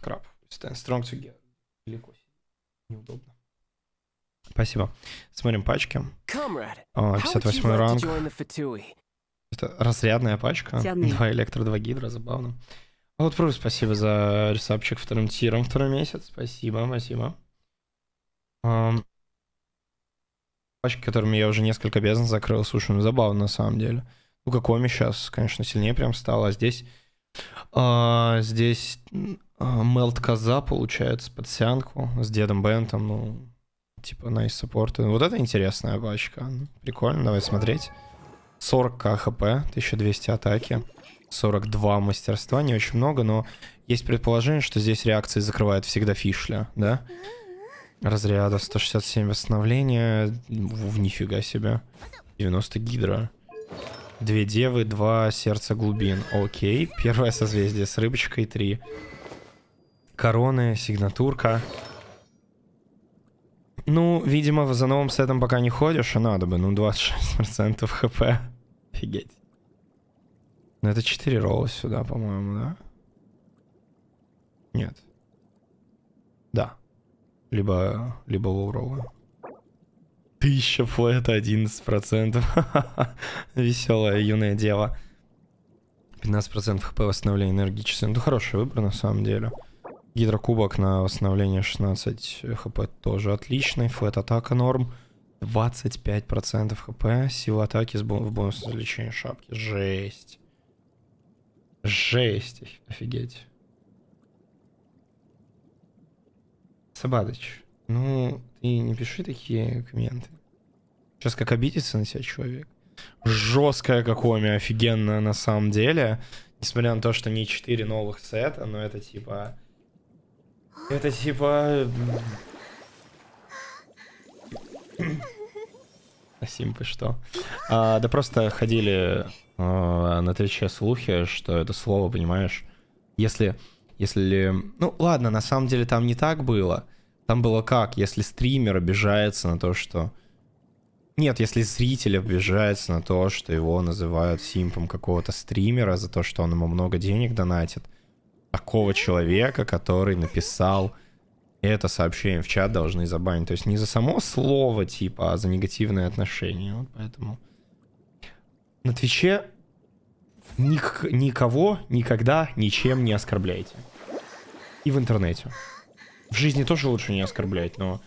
Краб. Stand strong together. Далеко. Неудобно. Спасибо. Смотрим пачки. А, О, 58 ранг. Это разрядная пачка. Два электро, два гидра, забавно. А вот просто спасибо за ресапчик вторым тиром второй месяц. Спасибо, спасибо. пачки, которыми я уже несколько бездн закрыл. Слушай, ну забавно на самом деле. Ну, Коми сейчас, конечно, сильнее прям стало. А здесь... А, здесь а, мелт Коза, получается, под сянку с Дедом Бентом, ну, типа, на nice саппорт. Вот это интересная бачка, Прикольно, давай смотреть. 40к хп, 1200 атаки, 42 мастерства, не очень много, но есть предположение, что здесь реакции закрывает всегда фишля, да? Разряда 167 восстановления, в нифига себе. 90 гидра. Две девы, два сердца глубин. Окей, первое созвездие с рыбочкой, три. Короны, сигнатурка. Ну, видимо, за новым сетом пока не ходишь, а надо бы. Ну, 26% хп. Офигеть. Ну, это 4 ролла сюда, по-моему, да? Нет. Да. Либо, либо лоу-ролла. Тысяча флета, 11%. Веселое юное дело. 15% хп восстановления энергии часы. Ну, хороший выбор, на самом деле. Гидрокубок на восстановление 16 хп тоже отличный. Флэт-атака норм. 25% хп. Сила атаки с бон в бонус извлечения шапки. Жесть. Жесть. Офигеть. Сабадыч, ну, ты не пиши такие комменты. Сейчас как обидится на себя человек. Жесткая Какоми, офигенная на самом деле. Несмотря на то, что не 4 новых сета, но это типа это типа... Симпы что? А, да просто ходили а, на Твиче слухи, что это слово, понимаешь, если... Если... Ну, ладно, на самом деле там не так было. Там было как? Если стример обижается на то, что... Нет, если зритель обижается на то, что его называют симпом какого-то стримера за то, что он ему много денег донатит, такого человека, который написал это сообщение в чат, должны забанить. То есть не за само слово, типа, а за негативное отношение. Вот поэтому на Твиче ник никого никогда ничем не оскорбляйте. И в интернете. В жизни тоже лучше не оскорблять, но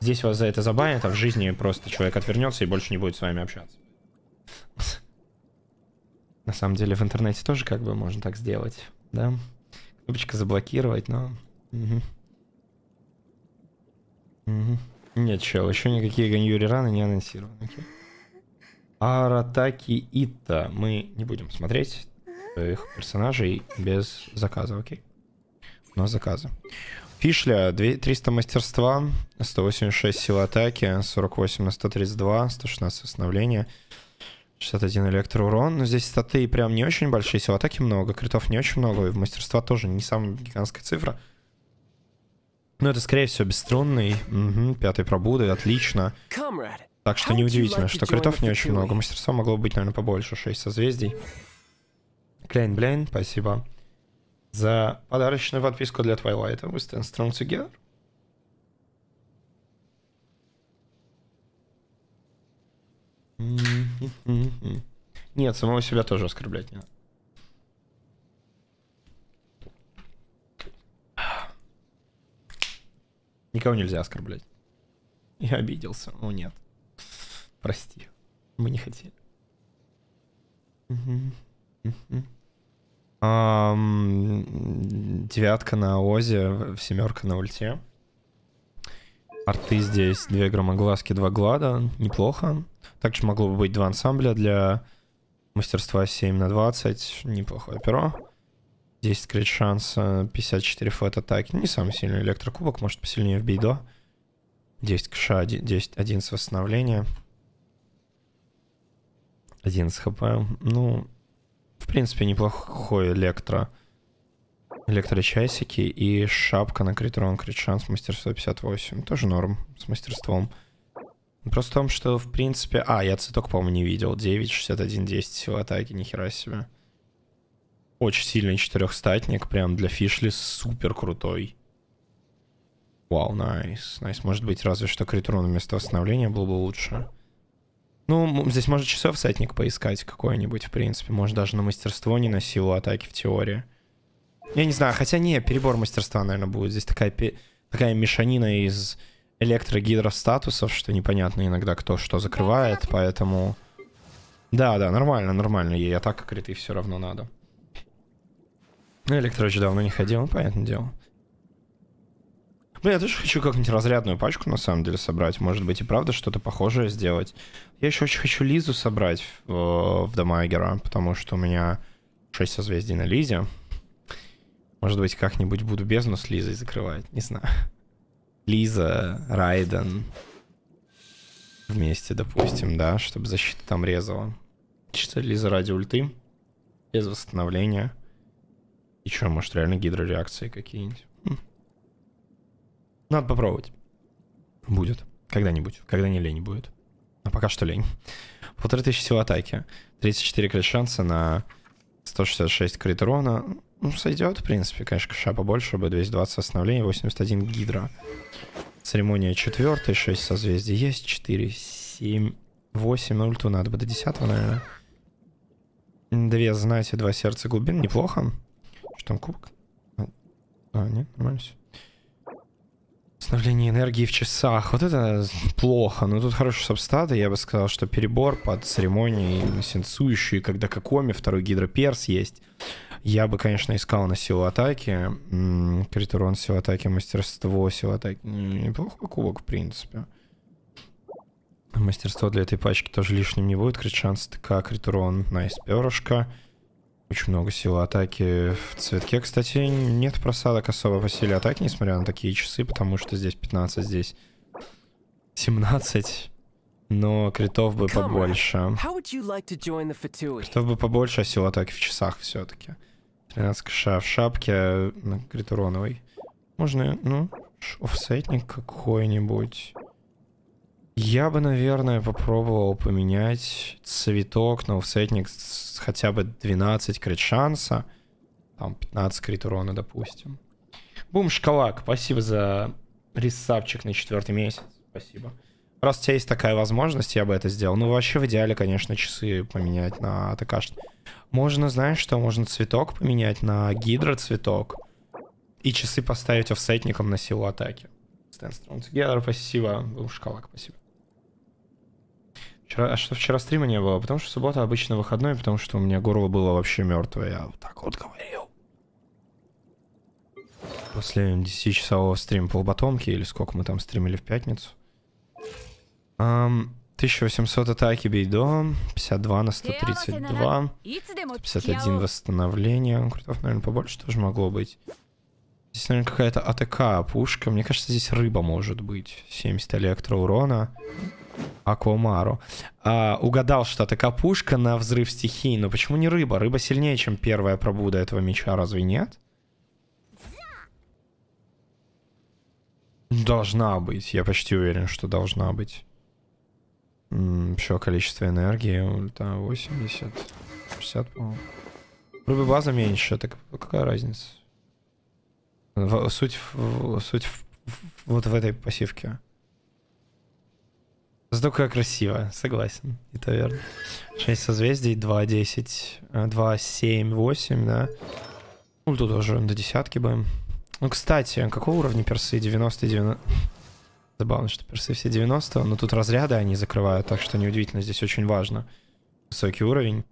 здесь вас за это забанят, а в жизни просто человек отвернется и больше не будет с вами общаться. На самом деле в интернете тоже как бы можно так сделать, да? Кнопочка заблокировать, но... Угу. Угу. Нет, чел, еще никакие ганьюри раны не анонсированы. Аратаки Ита. Мы не будем смотреть их персонажей без заказа, окей? У заказы. Фишля, 300 мастерства, 186 сил атаки, 48 на 132, 116 восстановления. 61 электроурон. Но ну, здесь статы прям не очень большие, сил атаки много, критов не очень много, и в мастерство тоже не самая гигантская цифра. Но это, скорее всего, бесструнный. Угу, пятый пробуды, отлично. Так что неудивительно, что критов не очень много. мастерство могло быть, наверное, побольше, 6 созвездий. Клейн Блейн, спасибо. За подарочную подписку для Твайлайта, We stand strong together. Mm. Нет, самого себя тоже оскорблять не надо. Никого нельзя оскорблять. Я обиделся. О, нет. Прости. Мы не хотели. Девятка на Озе, семерка на ульте. Арты здесь, две громоглазки, два глада. Неплохо. Также могло бы быть два ансамбля для мастерства 7 на 20. Неплохое перо. 10 крит шанса, 54 фэт атаки. Не самый сильный электрокубок, может посильнее в бейдо. 10 кша, 10, 11 восстановления. 11 хп. Ну, в принципе, неплохой электро. Электрочасики и шапка на критрон, крит шанс, мастерство 58. Тоже норм с мастерством. Просто в том, что, в принципе... А, я цветок, по-моему, не видел. 9, 61, 10 в атаки нихера себе. Очень сильный четырехстатник, прям для Фишли супер крутой. Вау, найс, найс. Может быть, разве что Критрон вместо восстановления было бы лучше. Ну, здесь может часов сетник поискать какой-нибудь, в принципе. Может, даже на мастерство, не на силу атаки в теории. Я не знаю, хотя не, перебор мастерства, наверное, будет. Здесь такая, такая мешанина из электрогидростатусов, что непонятно иногда кто что закрывает, поэтому... Да, да, нормально, нормально. Ей атака криты все равно надо. Ну, электрич давно не ходил, ну, понятное дело. Ну, я тоже хочу как-нибудь разрядную пачку, на самом деле, собрать. Может быть, и правда что-то похожее сделать. Я еще очень хочу Лизу собрать в, э, в Дамагера, потому что у меня 6 созвездий на Лизе. Может быть, как-нибудь буду бездну с Лизой закрывать, не знаю. Лиза, Райден вместе, допустим, да, чтобы защита там резала. Чисто Лиза ради ульты, без восстановления. И что, может, реально гидрореакции какие-нибудь? Хм. Надо попробовать. Будет. Когда-нибудь. Когда не лень будет. А пока что лень. Полторы тысячи сил атаки. 34 крит шанса на 166 крит урона. Ну, сойдет, в принципе, конечно, кэша побольше, B220 остановлений, 81 гидра. Церемония 4, 6 созвездий есть, 4, 7, 8, 0 ту надо бы до 10, наверное. Две знати, два сердца глубин, неплохо. Что там, кубок? А, нет, нормально все. Восстановление энергии в часах. Вот это плохо. Но ну, тут хорошие субстаты. Я бы сказал, что перебор под церемонией сенсующие, когда Какоми, второй гидроперс есть. Я бы, конечно, искал на силу атаки. Крит урон, силу атаки, мастерство, силу атаки. Неплохой кубок, в принципе. Мастерство для этой пачки тоже лишним не будет. Крит шанс ТК, крит урон, найс, перышко. Очень много силы атаки в цветке. Кстати, нет просадок особо по силе атаки, несмотря на такие часы, потому что здесь 15, здесь 17. Но критов бы побольше. Критов бы побольше, а сил атаки в часах все-таки. 13 кша в шапке, э, говорит, урановый. Можно, ну, офсетник какой-нибудь. Я бы, наверное, попробовал поменять цветок на офсетник с хотя бы 12 крит шанса. Там 15 крит урона, допустим. Бум, шкалак, спасибо за рисапчик на четвертый месяц. Спасибо. Раз у тебя есть такая возможность, я бы это сделал. Ну, вообще в идеале, конечно, часы поменять на ТКш. Можно, знаешь что, можно цветок поменять на гидроцветок. И часы поставить офсетником на силу атаки. Stand strong together, спасибо. Шкалак, спасибо. Вчера, а что вчера стрима не было? Потому что суббота обычно выходной, потому что у меня горло было вообще мертвое. Я вот так вот говорил. После 10-часового стрима полботомки, или сколько мы там стримили в пятницу. 1800 атаки Бейдо, 52 на 132, 51 восстановление. Ну, крутов, наверное, побольше тоже могло быть. Здесь, наверное, какая-то АТК пушка. Мне кажется, здесь рыба может быть. 70 электроурона. Аквамару. А, угадал, что АТК пушка на взрыв стихии. Но почему не рыба? Рыба сильнее, чем первая пробуда этого меча, разве нет? Должна быть. Я почти уверен, что должна быть. Еще количество энергии, там 80, 60, по-моему. Рубы база меньше, а так какая разница? В, суть в, суть в, в, вот в этой пассивке. Зато как красиво, согласен. Это верно. 6 созвездий, 2, 10, 2, 7, 8, да. Ну, тут уже до десятки бы. Ну, кстати, а какого уровня персы? 90 90. Забавно, что персы все 90, но тут разряды они закрывают, так что неудивительно, здесь очень важно. Высокий уровень.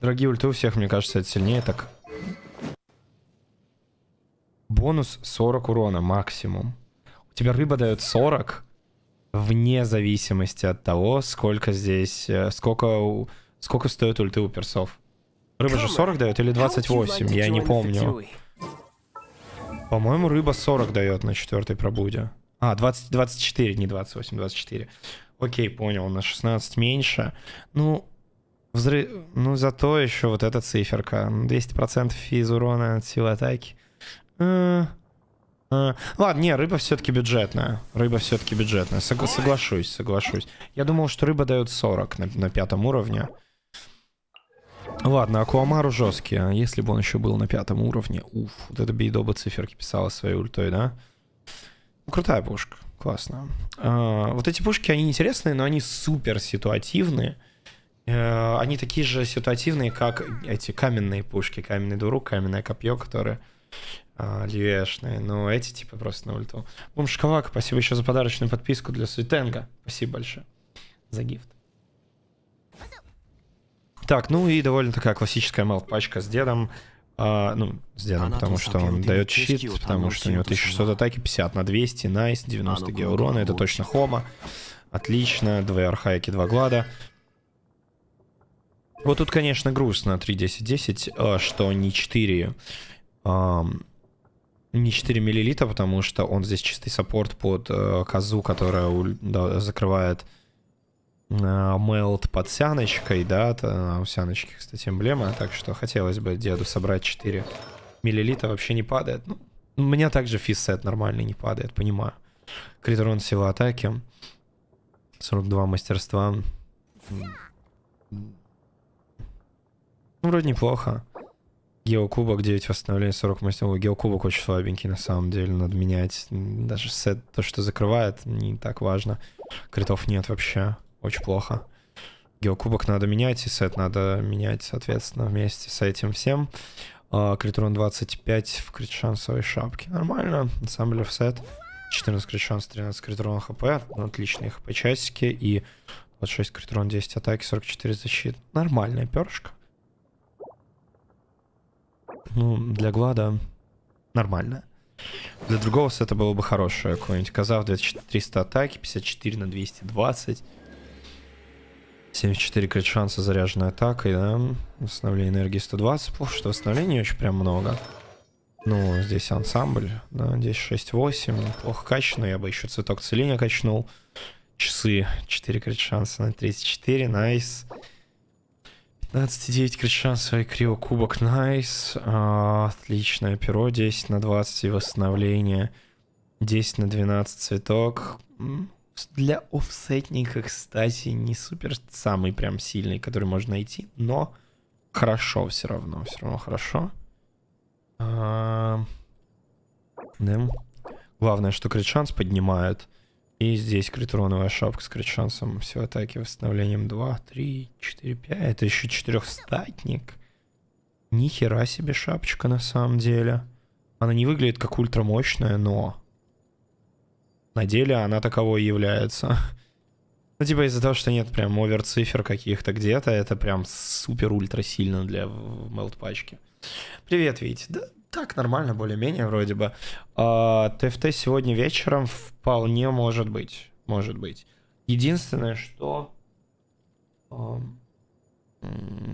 Дорогие ульты у всех, мне кажется, это сильнее так. Бонус 40 урона максимум. У тебя рыба дает 40, вне зависимости от того, сколько здесь, э, сколько, сколько стоит ульты у персов. Рыба же 40 дает или 28, я не помню. По-моему, рыба 40 дает на четвертой пробуде. А, 20, 24, не 28, 24. Окей, понял, на 16 меньше. Ну, взрыв... ну зато еще вот эта циферка. 200% физ урона от силы атаки. А... А... Ладно, не, рыба все-таки бюджетная. Рыба все-таки бюджетная. Согла соглашусь, соглашусь. Я думал, что рыба дает 40 на, на пятом уровне. Ладно, Акуамару жесткий. А если бы он еще был на пятом уровне, уф, вот это Бейдоба циферки писала своей ультой, да? Ну, крутая пушка, классно. А, вот эти пушки, они интересные, но они супер ситуативные. Э, они такие же ситуативные, как эти каменные пушки, каменный дурук, каменное копье, которые а, левешные. Но эти типа просто на ульту. Бум Шкалак, спасибо еще за подарочную подписку для Суйтенга. Спасибо большое за гифт. Так, ну и довольно такая классическая мел-пачка с дедом. А, ну, с дедом, потому что он дает щит, потому что у него 1600 атаки, 50 на 200, найс, 90 геурона, это точно хома. Отлично, 2 архаики, 2 глада. Вот тут, конечно, грустно 3.10.10, э, что не 4, не 4 миллилита, потому что он здесь чистый саппорт под э, козу, которая закрывает мелт под сяночкой, да, у сяночки, кстати, эмблема, так что хотелось бы деду собрать 4 миллилитра, вообще не падает. Ну, у меня также фиссет нормальный не падает, понимаю. Критрон сила атаки, 42 мастерства. Ну, вроде неплохо. Геокубок 9 восстановления, 40 мастеров. Геокубок очень слабенький, на самом деле, надо менять. Даже сет, то, что закрывает, не так важно. Критов нет вообще. Очень плохо. Геокубок надо менять, и сет надо менять, соответственно, вместе с этим всем. А, критрон 25 в критшансовой шапке. Нормально. Ансамбль сет. 14 критшанс, 13 критрон хп. Ну, отличные хп часики. И 26 критрон, 10 атаки, 44 защиты. Нормальная перышка. Ну, для Глада нормально. Для другого сета было бы хорошее. Какой-нибудь Казав 2300 атаки, 54 на 220. 74 крит шанса заряженной атакой, да? Восстановление энергии 120. Плохо, что восстановления очень прям много. Ну, здесь ансамбль, да, здесь 6-8. Плохо качано, я бы еще цветок целения качнул. Часы, 4 крит шанса на 34, найс. 15,9 крит шанса и крио кубок, найс. А, отличное перо, 10 на 20 восстановление. 10 на 12 цветок для офсетника, кстати, не супер самый прям сильный, который можно найти, но хорошо все равно, все равно хорошо. А... Да. Главное, что крит шанс поднимает. И здесь критроновая шапка с крит шансом. Все атаки восстановлением 2, 3, 4, 5. Это еще четырехстатник. Нихера себе шапочка на самом деле. Она не выглядит как ультрамощная, но на деле она таковой является. Ну, типа из-за того, что нет прям овер-цифер каких-то где-то, это прям супер-ультра сильно для мелт-пачки. Привет, Вить. Да, так, нормально, более-менее вроде бы. А, ТФТ сегодня вечером вполне может быть. Может быть. Единственное, что...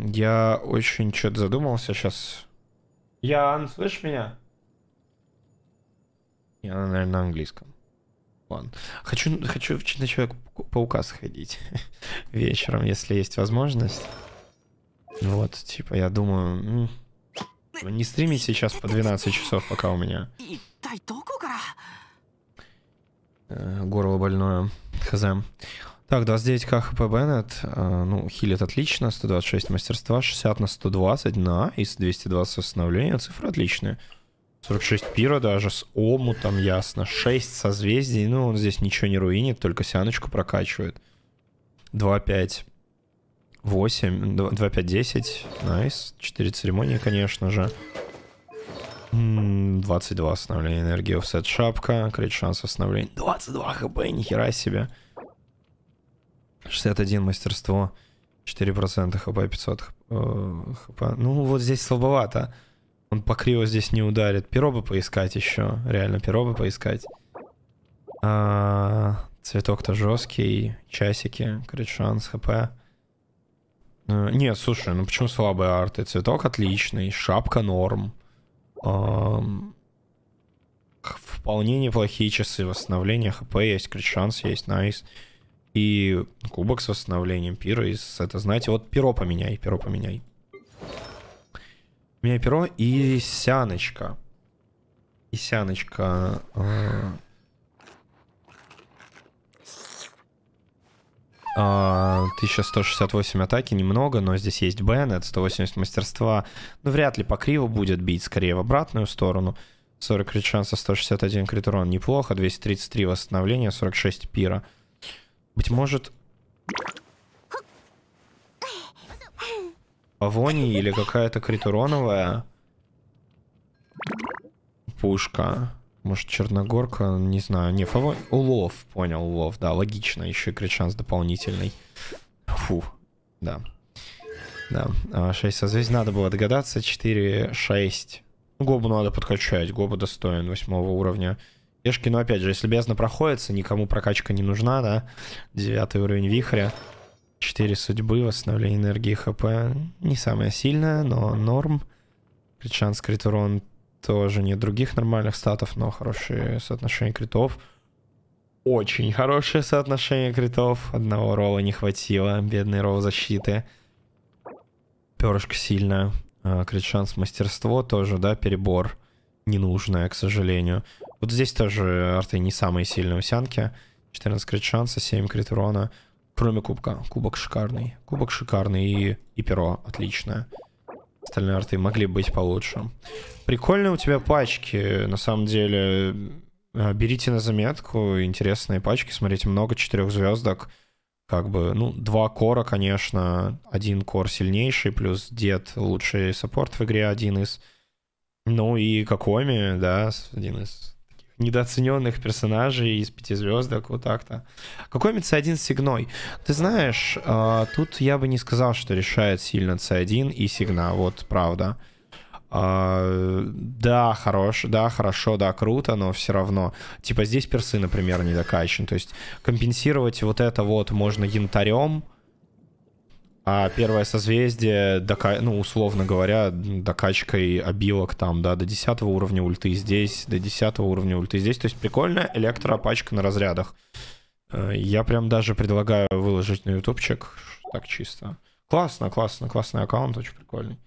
Я очень что-то задумался сейчас. Ян, слышишь меня? Я, наверное, на английском. Ладно. Хочу, хочу на Человека-паука сходить вечером, если есть возможность. Вот, типа, я думаю... Не стримить сейчас по 12 часов, пока у меня. Э, горло больное. Хз. Так, 29 к хп Беннет. Э, ну, хилит отлично. 126 мастерства, 60 на 120. На, из 220 восстановления. Цифры отличные. 46 пира даже с омутом, ясно. 6 созвездий. Ну, он здесь ничего не руинит, только сяночку прокачивает. 2-5. 8, 2-5-10, найс, nice. 4 церемонии, конечно же. 22 остановления энергии, офсет шапка, крит шанс остановления, 22 хп, нихера себе. 61 мастерство, 4% хп, 500 э, хп, ну вот здесь слабовато. Он по криво здесь не ударит. Перо бы поискать еще. Реально, перо бы поискать. А, цветок-то жесткий. Часики. Крит шанс, хп. Э, нет, слушай, ну почему слабые арты? Цветок отличный, шапка норм. вполне неплохие часы восстановления. ХП есть, крит шанс есть, найс. И кубок с восстановлением пира из сета. Знаете, вот перо поменяй, перо поменяй. У меня перо и сяночка. И сяночка. А... А, 1168 атаки, немного, но здесь есть Бен, это 180 мастерства. Ну, вряд ли по криву будет бить, скорее в обратную сторону. 40 крит шанса, 161 крит урон, неплохо. 233 восстановления, 46 пира. Быть может, Павони или какая-то критуроновая пушка. Может, Черногорка, не знаю. Не, фаво... Улов, понял, улов, да, логично. Еще и крит-шанс дополнительный. Фу, да. Да, 6 а, созвездий, надо было догадаться. 4, 6. Ну, гобу надо подкачать, Гоба достоин 8 уровня. Ешки, но ну, опять же, если бездна проходится, никому прокачка не нужна, да. 9 уровень вихря. 4 судьбы, восстановление энергии хп. Не самое сильное, но норм. Крит шанс, крит урон тоже нет других нормальных статов, но хорошие соотношения критов. Очень хорошее соотношение критов. Одного рола не хватило. Бедный рол защиты. Перышко сильное а, Крит шанс мастерство тоже, да, перебор. Ненужное, к сожалению. Вот здесь тоже арты не самые сильные усянки. 14 крит шанса, 7 крит урона. Кроме кубка. Кубок шикарный. Кубок шикарный и, и перо отличное. Остальные арты могли быть получше. Прикольные у тебя пачки. На самом деле, э, берите на заметку. Интересные пачки. Смотрите, много четырех звездок. Как бы, ну, два кора, конечно. Один кор сильнейший, плюс дед лучший саппорт в игре, один из... Ну и Какоми, да, один из недооцененных персонажей из пяти звездок, вот так-то. Какой C1 сигной? Ты знаешь, а, тут я бы не сказал, что решает сильно C1 и сигна, вот правда. А, да, хорош, да, хорошо, да, круто, но все равно. Типа здесь персы, например, не То есть компенсировать вот это вот можно янтарем, а первое созвездие, дока... ну, условно говоря, докачкой обилок там, да, до 10 уровня ульты здесь, до 10 уровня ульты здесь. То есть прикольно, электропачка на разрядах. Э, я прям даже предлагаю выложить на ютубчик, так чисто. Классно, классно, классный аккаунт, очень прикольный.